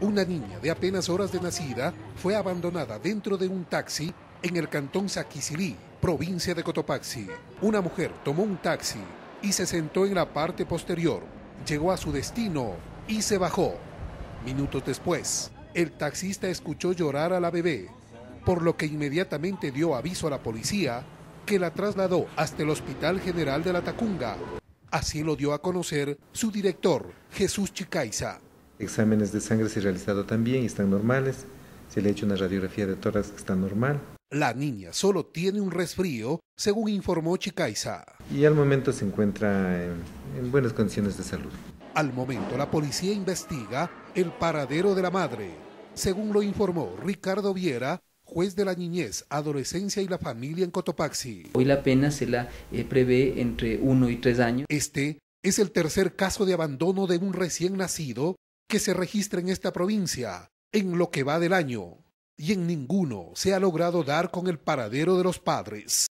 Una niña de apenas horas de nacida fue abandonada dentro de un taxi en el cantón Saquicirí, provincia de Cotopaxi. Una mujer tomó un taxi y se sentó en la parte posterior. Llegó a su destino y se bajó. Minutos después, el taxista escuchó llorar a la bebé, por lo que inmediatamente dio aviso a la policía que la trasladó hasta el Hospital General de la Tacunga. Así lo dio a conocer su director, Jesús Chicaiza exámenes de sangre se han realizado también y están normales. Se le ha hecho una radiografía de tórax que está normal. La niña solo tiene un resfrío, según informó Chicaiza. Y al momento se encuentra en, buenas condiciones de salud. Al momento la policía investiga el paradero de la madre, según lo informó Ricardo Viera, juez de la niñez, adolescencia y la familia en Cotopaxi. Hoy la pena se la eh, prevé entre uno y tres años. Este es el tercer caso de abandono de un recién nacido que se registre en esta provincia en lo que va del año, y en ninguno se ha logrado dar con el paradero de los padres.